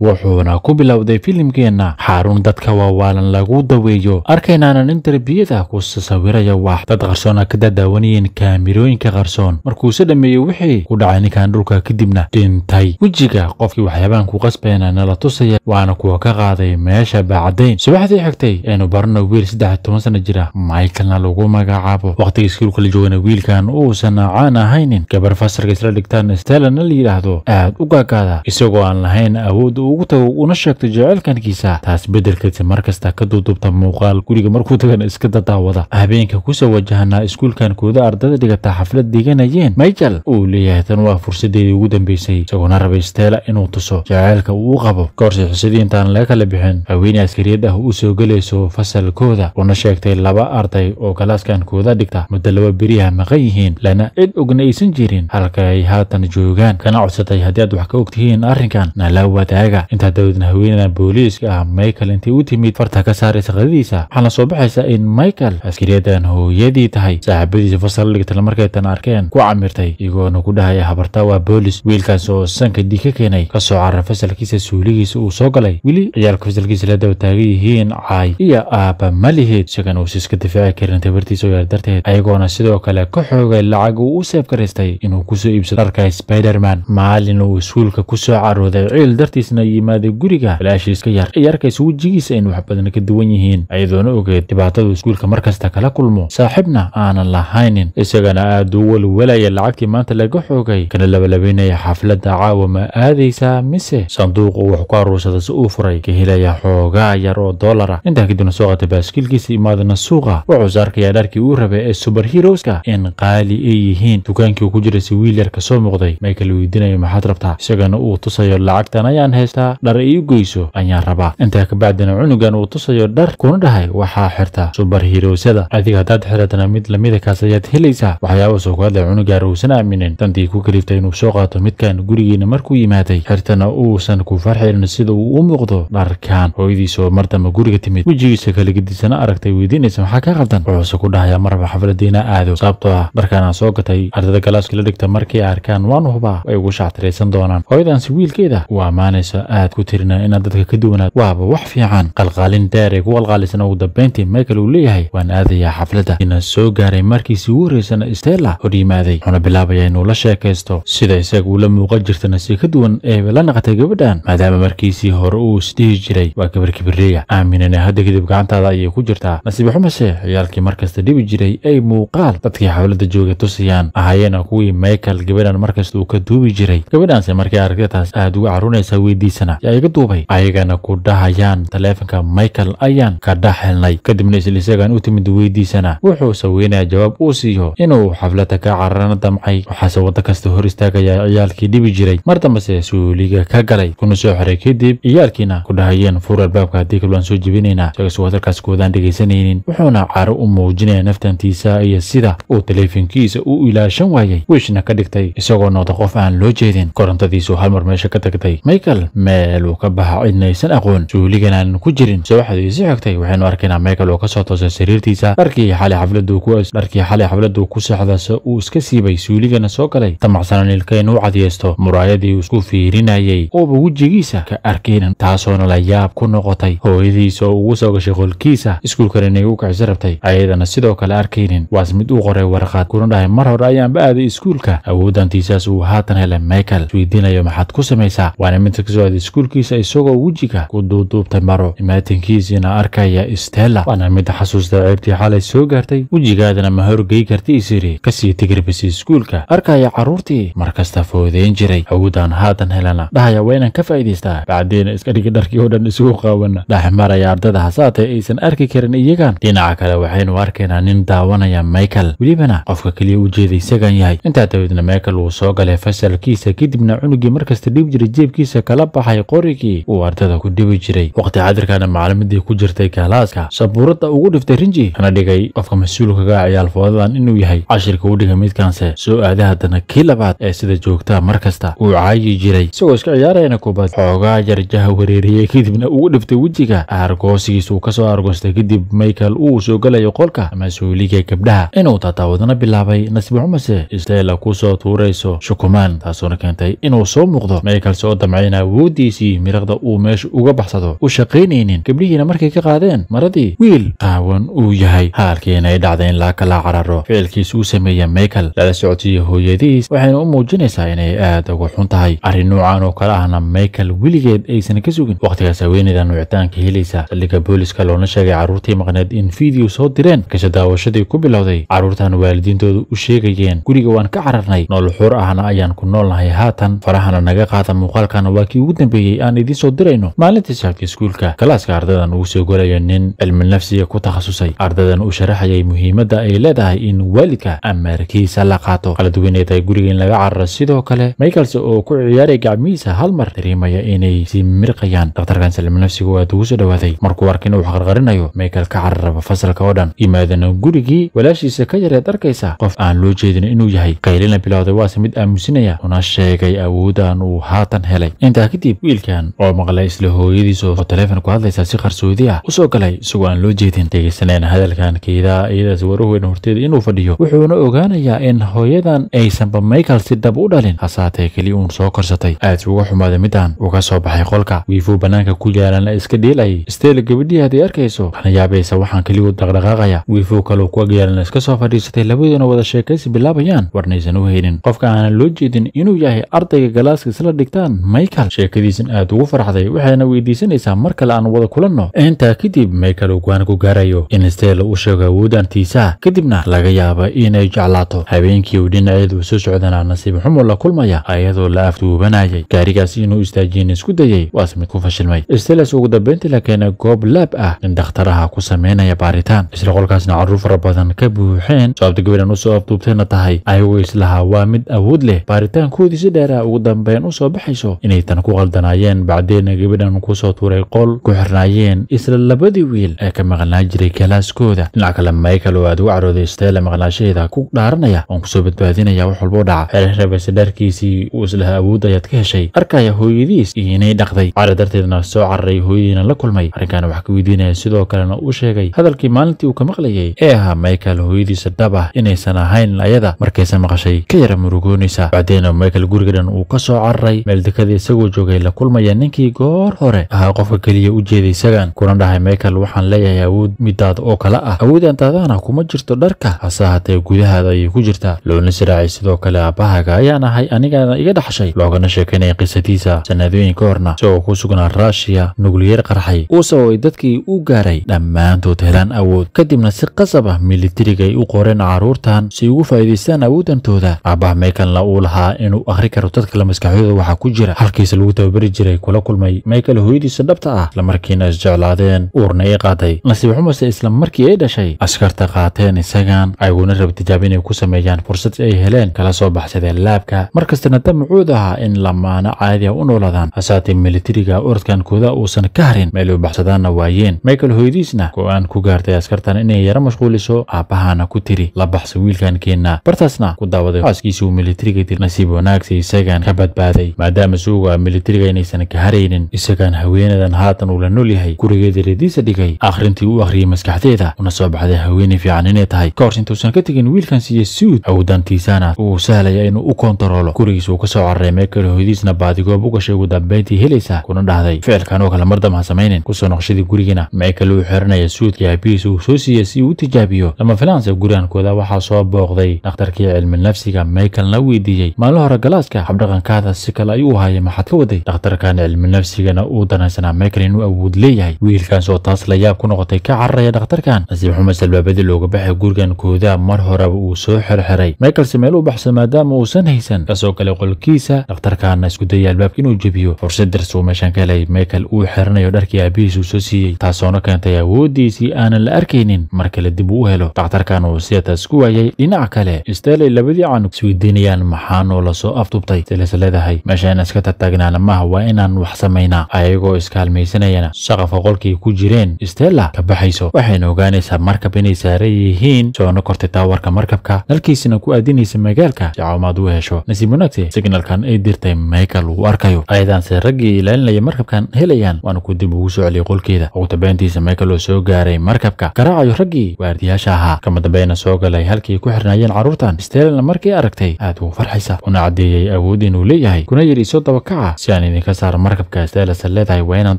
wuxuuna ku bilowday filimkeenna xarun dadka waawaalan lagu daweeyo arkaynaana nin derbiyada ku sawiraya wax dad qarsoon a ah ka daadaawanayeen kaamirooyinka qarsoon markuuse dhammeeyey wixii ku dhacay ninkan dhulka kadibna dhintay wejiga qofkii waxyaabaan ku qasbayna nala tusaya waana kuwa ka qaaday meesha baacadayn subaxdii xigtay eenu barna wiil saddex toban sana jira michaelna lagu magacaabo wakhtiga iskuulka la joogana wiilkan uusan caan ahaynin gabar fasarka isla dhigtaan stellana la yidhaahdo aad u gaagaada isagoo aan lahayn awood uu ugu tago una sheegto jaceylkankiisa taas beddelkasi mar kasta ka duudubta muuqaal guriga markuu tagana iska dadaawada habeenka kusoo wajahnaa iskuulkan kooda ardada dhigata xaflad deganayeen michael uu leeyahay tan waa fursaddeedii ugu dambaysay isagoona rabay steela inuu tuso jaceylka uu qabo kahorse xisadiintaan laga kala bixin haweeney askariyad ah u soo gelayso fasalkooda una sheegtay laba arday oo galaaskan kooda dhigta muddo laba beriha maqan yihiin lana cid ogna aysan jirin halka ay haatan joogaan kana codsatay haddii aad wax ka ogtihiin arrinkan nala wadaaga isaga intaa daawdna haweenana booliiska ah michael intay u timid farta ka saaray shaqadiisa waxaana soo baxaysaa in michael askariyadan hooyadii tahay saaxiibadiisa fasalliga talamarkaytana arkeen ku camirtay iyagoona ku dhahaya habartaa waa boolis wiilkaas oo sanka dii ka keenay ka soo caray fasalkiisa suuligiisa uu soo galay weli ciyaalka fasalkiisa la daba taagan yihiin caay iyo aaba maliheed isagana uusa iska difaaci karin tabartiisa oo darteed ayagoona sidoo kale ka xoogay lacag uu u seef garaystay inuu kusoo iibsado dharka spiderman maalin uu iskuulka ku soo carooday ciil dartiisna yimaaday guriga walaashiiska yar ay arkaysa wejigiisa in wax badan ka duwan yihiin ayadoona ogeed dhibaatadu iskuulka markasta kala kulmo saaxiibna aanan lahaynin isagana aad u walwalaya lacagtii maanta laga xoogay kana labalabaynaya xafladda caawa ma aadaysaa mise sanduuquu wax ku aruursada si uu furay ka helaya xoogaa yar oo doolara intaa kadibna soo qatay baaskiilkiisa imaadana suuqa wuxuuse arkayaa dharkii uu rabay ee suberheroska in qaali ay yihiin dukaankii ku jira siwiil yar ka soo muuqday michael weydiinaya maxaad rabtaa isagana uu tusayo lacagtan ayaan hayst xirtaa dhar ii goyso ayaan rabaa intaa kabacdina cunugan uu tusayo dhar kuna dhahay waxaa xirta subarhiroosada adiga haddaad xiratana mid lamida kaas ayaad helaysaa waxyaaba soo kuhadla cunugaa uusan aaminin dantii ku kaliftay inuu soo qaato midkan gurigiina markuu yimaaday xirtana uusan ku farxirin sida uu u muuqdo dharkan hooyadiisoo mar damba guriga timid wejigiisa kaligadiisana aragtay weydiinaysa maxaa ka qabdan wuxuuse ku dhahayaa marba xafladiina aado sababtoo ah dharkaan aan soo gatay ardada la dhigta markay arkaan waan hubaa way ugu shactiraysan doonaan hooyadaansi wiilkeeda u ammaanaysa aad ku tirinaa inaad dadka ka duwanaad waaba wax fiican qalqaalin dheer ay ku qalqaalisana ugu dambayntii michael uu leeyahay waan aadayaa xafladda ina soo gaaray markiisii ugu horreysana stella hor yimaaday wuxuuna bilaabaya inuu la sheekaysto sida isaga uula muuqan jirtana si ka duwan eeba la naqatay gabadhan maadaama markiisii hore uu isdhihi jiray waa gabar kibireeya aaminana hadda kadib gacantaada ayay ku jirtaa nasiib xumase ciyaalkii markasta dhibi jiray ay muuqaal dadkii xafladda jooga tusayaan ahaayeena kuwii michael gabadhan markasta uu ka duubi jiray gabadhaanse markay aragtay taas aad uga carunaysaa weydiis hooyadiisana yaa iga duubay ayagana ku dhahayaan taleefanka michael ayaan ka dhex helnay kadibna isla u timid weydiisana wuxuu saweynaya jawaab uu siiyo inuu xaflada ka cararana damcay waxaase waddo kasta hor istaagaya ciyaalkii dhibi jiray mar dambase suuliga ka galay kuna soo xiray kadib ciyaalkiina ku dhahayeen fuur albaabka haddii kalbaan soo jebinayna isagoo warkaas koodaan dhegaysanaynin wuxuuna caro u muujinaya naftantiisa iyo sida uu taleefankiisa u ilaashan waayay wiishna ka dhigtay isagoo noqda qof aan loo jeedin korontadiisu halmar meesha ka tagtay michael meel uu ka baxo cidna aqoon suuligan aanan ku jirin soowaxda isi xigtay waxaynu arkaynaa michael oo soo toosay sariirtiisa dharkii xalay xafladu dharkii xalay xafladu ku seexdas uu iska siibay suuligana soo galay tamacsana nilka inuu cadiyeysto muraayadii uu isku fiirinayay uuba wejigiisa ka arkeynan taasoona la yaab ku noqotay hooyadiisa oo ugu soo gashay qolkiisa iskuulkana inay u kacisa rabtay ayadana sidoo kale arkaynin waas mid u qoray warqad kuna dhahay mar hore ayaanba aaday iskuulka awooddantiisaas uu haatan helay michael isweydiinayo maxaad ku samaysaa waana mid socday iskuulkiisa isagoo wejiga ku duuduubtay maro imaatinkiisiina arkaya stella waana mid xasuusta ceebtii xalay soo gaartay wejigaadana ma horgey karta isiri kasii tigribisay iskuulka arkaya carruurtii mar kasta foodeyn jiray hawdaan haatan helana dhahaya waa inaan ka faa'idaystaa bacdiina iska dhigi dharkii oo dhan isugu qaawana dhex maraya ardada hasaatee aysan arki karin iyagan dhinaca kale waxaynu arkaynaa nin daawanaya michael welibana qofka keliya u ujeeda isagan yahay intaa dabeedna michael wuu soo galay fasalkiisa kadibna cunugii markasta dhib jiray jeebkiisa kala baxay qorigii uu ardada ku dhibi jiray waqti cadirkana macalimadii ku jirtay kahlaaska sabuuradda ugu dhiftay rinji kana dhigay qofka mas-uulkaga ciyaalfoodadan inuu yahay cashirka u dhigay midkaanse soo aadaha dana kii labaad ee sida joogtaa mar kasta uu caayi jiray isagoo iska ciyaarayna kubad xoogaa yarjaha wereeriyey kadibna ugu dhiftay wejiga aargoosigiis aargoosigiisuu kasoo aargoostay kadib michael uu soo galayo qolka mas-uuliga gabdhaha inuu tatawadana bilaabay nasiib xumase isteyla ku soo tuurayso shukumaan taasoona keentay inuu soo muuqdo michael soo damcaynaa awooddiisii miraqda uu meesha uga baxsado u shaqaynaynin gabdhihiina markay ka qaadeen maradii wiil qaawan uu yahay haalkiina ay dhacda in laga kala cararo ficilkiis uu sameeya michael lala socodsiiya hooyadiis waxayna u muujinaysaa inay aad uga xun tahay arrin noocaan oo kale ahna michael weligeed aysan ka sugin wakhtigaas haweenayda nuucitaanka helaysa saldhigga booliska loona sheegay carruurtii maqneed in fiideo soo direen markase daawashadii ku bilowday carruurtan waalidiintooda u sheegayeen guriga waan ka cararnay nool xur ahna ayaan ku noolnahay haatan farahana naga qaada muuqaalkana waa kii ugu ugu dambeeyey aan idiin soo dirayno maalintii shabkii iskuulka galaaska ardadan ugu soo golaya nin cilmi nafsiga ku takhasusay ardadan uu sharaxayay muhiimadda ay leedahay in waalidka amarkiisa la qaato kala duwan ay tahay guriga in laga carara sidoo kale michaels oo ku ciyaaray gacmihiisa hal mar dareemaya inay sii mirqayaan dakhtarkan cilmi nafsigu aad ugu soo dhowaaday markuu arka uu xaqarqarinayo michael ka cararaba fasalka oo dhan yimaadana gurigii walaashiisa ka yareed arkaysa qof aan loo jeedin inuu yahay qaylina bilowday waase mid aamusinaya una sheegay awooddan uu haatan helay intaa kadib kadib wiilkan oo maqlay isla hooyadiisa oo taleefon ku hadlaysa si qarsoodi ah usoo galay isagoo aan loo jeedin dhegaysaneen hadalkan kiidaa iyadaas warahoyna horteeda inuu fadhiyo wuxuuna ogaanayaa in hooyadan aysanba michael si dab u dhalin hasaatee keliya uun soo korsatay aad uga xumaaday midaan uga soo baxay qolka wiifuu bannaanka ku yaalana iska dhiilayay isteela gabadhii hadday arkayso kana yaabaysa waxaan keliyu dhaqdhaqaaqaya wiifuu kaluu ku agyaalana iska soo fadhiisatay labaduona wada sheekaysi bilaabayaan warnaysan u helin qofka aanan loo jeedin inuu yahay ardayga galaaska isla dhigtaan michael sheekadiisan aad ugu farxday waxayna weydiisanaysaa mar kale aan wada kulanno intaa kadib michael ugwaan ku gaarayo in stela u sheego awooddaantiisaa kadibna laga yaaba inay jeclaato habeenkii uu dhinaceedu soo socdanaa nasiib xumo la kulmaya ayadoo la afduubanayay gaarigaas inuu istaajiyin isku dayay waas mid ku fashilmay stelas ugu dambeyntii la keenay goob laab ah in dakhtaraha ku samaynaya baaritaan isla qolkaasna carruur fara badan ka buuxeen sababta gabadhan usoo afduubtayna tahay ayagoo islahaa waa mid awood leh baaritaankoodii si dheeraa ah ugu dambeyn usoo baxayso inay tan ku khaldanaayeen bacdeenna gabadhan kusoo tuuray qol ku xirnaayeen isla labadii wiil ee ka maqnaa jiray galaaskooda dhinac kale michael oo aad ugu carooday stella maqnaashadeeda ku dhaaranaya oon kusoo badbaadinaya wax walboo dhaca dhaarkiisii uu islaha awood ayaad ka heshay arkaya hooyadiis iyo inay dhaqday cara darteedna soo cararay hooyadiina la kulmay arrinkaana wax ka weydiinaya sidoo kalena uu sheegay hadalkii maalintii uu ka maqlayay ee ahaa michael hooyadiisa dhab ah inaysan ahayn ayada markaysa maqashay ka yara murugoonaysa bacdeenna michael gurigadhan uu ka soo cararay meel dekada isagoo joogay way la kulmayeen ninkii goor hore ahaa qofka keliya u jeeday sagan kuna dhahay michael waxaan leeyahay awood midaada oo kale ah awoodaan daadahana kuma jirto dharka hase haddee gudahaada ayay ku jirtaa loona siraacay sidoo kale aabbahaga ayaan ahay anigaana iga dhaxshay loogana sheekaynaya qisadiisa sanadooyin ka horna isagoo ku sugnaa rashiya nugliyar qarxay uu sababay dadkii u gaaray dhammaantood helaan awood kadibna si qasab ah militariga ay u qoreen carruurtan si ugu faa'iidaystaan awoodantooda aabbaha michaelna uu lahaa inuu akhri karo dadkala maskaxyooda waxaa ku jira halkiisa lagu toobari jiray kula kulmay michael hooyadiisa dhabta ah islamarkiina isjeclaadeen uurna ii qaaday nasiib xumase isla markii ay dhashay askarta qaateen isagan ayguna raba tijaab inay ku sameeyaan fursad ay heleen kala soo baxsadeen laabka mar kastana damacuud ahaa in lamaano caadi a u noolaadaan hasaatee militariga orodkan kooda uusan ka harin meel u baxsadaanna waayeen michael hooyadiisna go'aan ku gaartay askartan inay yaro mashquuliso aabbahaana ku tiri la baxsa wiilkankeenna bartaasna ku daawaday xaaskiisuu militariga dir nasiib wanaagsa isagan ka badbaaday maadaama suuga diliga inaysan ka haraynin isagaan haweenadan haatan uu la nool yahay gurigeeda rediisa dhigay akhrintii u akhriyey maskaxdeeda una soo baxday haweenay fiican inay tahay ka hors intuusan ka tegin wiilkan siiya suud awdaantiisana uu sahlaya inuu u kontaroolo gurigiis uu ka soo carray meel kale hoydiisna baadigoob u gashay ugu dambayntii helaysa kuna dhahday ficilkan oo kale mardam ha samaynin kusoo noqshadii gurigiina maxay uu xiranaya suudkii aabihiis uu soo siiyey si uu u tijaabiyo lama filaansa guryankooda waxaa soo booqday dhakhtarkii cilmi nafsiga maykalna weydiiyey maalin hore galaaska habdhaqankaada si kale ayuu u maxaad ka wada qaaday dhakhtarkan nafsigana uu danaysanaa markan inuu awood leeyahay wiilkaas oo taas la yaab ku noqotay ka cararaya dhakhtarkan nasiib xumo albaabadii looga baxay gurigan koodaa mar horeba uu soo xerxeray michaelse meel u baxso maadaama uusan haysan kasoo galay qolkiisa dhakhtarkaana iskudayay albaabka inuu jebiyo fursad darsi uu meeshan ka helay michael uu xiranayo dharkii aabihiis uu soo siiyey taasoona keentay awooddiisii aanan la arkaynin mar kale dib uu helo dhakhtarkan uu sidataas ku waayay dhinaca kale istalay labadii canug isweydiinayaan maxaanoo lasoo aftubtay silas leedahay meesha in iska tartaagnaan gacmaha waa inaan wax samaynaa ayagoo iskaalmaysanayana shaqa foqolkii ku jireen stella ka baxayso waxayna ogaanaysaa markab inay saaran yihiin soona kortay taawarka markabka nalkiisina ku aadinaysa magaalka si cawmaad u hesho nasiib wanaagsi signalkan ay dirtay michael uu arkayo ayadaanse raggii ilaalinaya markabkan helayaan waana ku dib ugu soo celiyay qolkeeda ugu dambeyntiisa michael oo soo gaaray markabka garaacayo raggii waardiyaasha ahaa kama dambeyna soo galay halkii ku xirnaayeen carruurtan stellana markii aragtay aad ugu farxaysa una caddeeyey awood inuu leeyahay kuna yidhi soo dabakaca ah, intaan idinka saaro markabka astalas leedahay waa inaan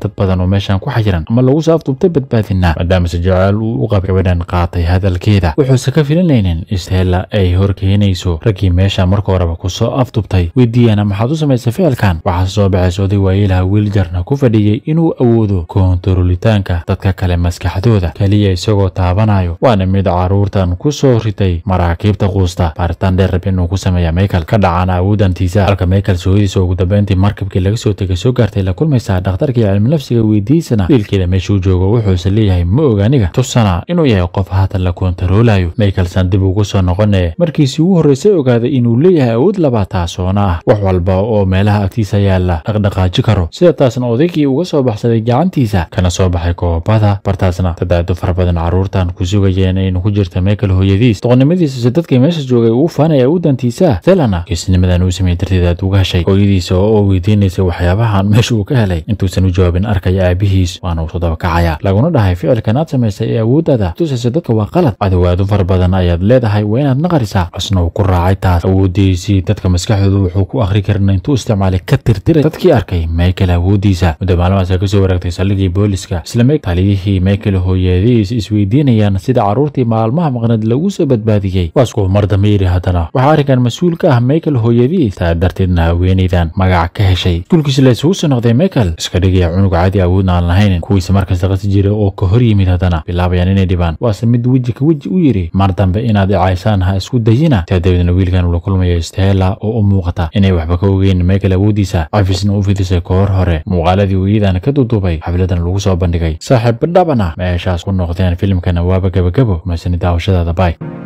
dad badan oo meeshaan ku xajiran ama lagu soo saaftubtay badbaadinaa maadaamase jacaal uu u qab gabadhan qaatay hadalkeeda wuxuuse ka filinaynin istela ay horkeenayso raggii meesha marka horeba kusoo aftubtay weydiiyana maxaad u samaysay ficilkan waxaase soo baxaysa oday waayeelaha wiiljarna ku fadhiyey inuu awoodo koontarolitaanka dadka kale maskaxdooda keliya isagoo taabanayo waana mid caruurtan ku soo ritay maraakiibta quusta baaritaan dheer rab inuu ku sameeya michael ka dhacana awooddantiisa halka michael sooyadiisa ugu dambeyntii markabkii laga soo tegay soo gaartay la kulmaysaa dhakhtarkii cilminafsiga weydiisana wiilkeeda meeshuu joogo wuxuuse leeyahay ma og aniga tusana inuu yahay qof haatan la koontaroolaayo michaelson dib ugu soo noqonee markiisii ugu horraysay ogaaday inuu leeyahay awood laba taasoona ah wax walba oo meelaha agtiisa yaalla dhaqdhaqaaji karo sida taasna odaygii uga soo baxsaday gacantiisa kana soo baxay koobada bartaasna tadaado fara badan carruurtan ku sugayeen aynu ku jirta michael hooyadiis si dadkii meesha joogay uu faanaya awoodantiisa dantiisa selana geesinimadan uu sameey darteed uga heshay hooyadiisa oo weydiinaysa balse waxyaabahan meesha uu ka helay intuusan u jawaabin arkaya aabihiis waana uu todoba kacaya laguna dhahay ficilkan aad samaysay ee awooddaada tusaysa dadka waa qalad cadowaado far badan ayaad leedahay waa inaad naqarisaa cusna uu ku raacay taas awooddiisii dadka maskaxdooda wuxuu ku akhri karna intuu isticmaalay ka tirtiray dadkii arkay michael awooddiisa muddo maalmahaasa kasoo wareegtay saldhigii booliska islame taliyihii michael hooyadiis isweydiinayaan sida carruurtii maalmaha maqnad lagu soo badbaadiyey waasku mar dambe haddana waxaa arrinkan mas-uul ka ah michael hooyadiis taa darteedna haweenaydan magac ka heshay duulkiis la isugu soo noqday michael iska dhigaya cunug caadi awoodna aan lahaynin kuwiisa markasta qasi jiray oo ka hor yimid haddana bilaabayaan inay dhibaan waase mid weji ka weji u yidhi mar dambe inaad icaysaan ha isku dayina taa dabeedna wiilkan uula kulmayo stella oo u muuqata inay waxba ka ogeyn michael awooddiisa cafisna u fidisay kahor hore muuqaaladii uu iyadan ka duduubay xafladan lagu soo bandhigay saaxiib badhabana meeshaas ku noqdeen filimkana waaba gebagebo kumasani daawashadaada bay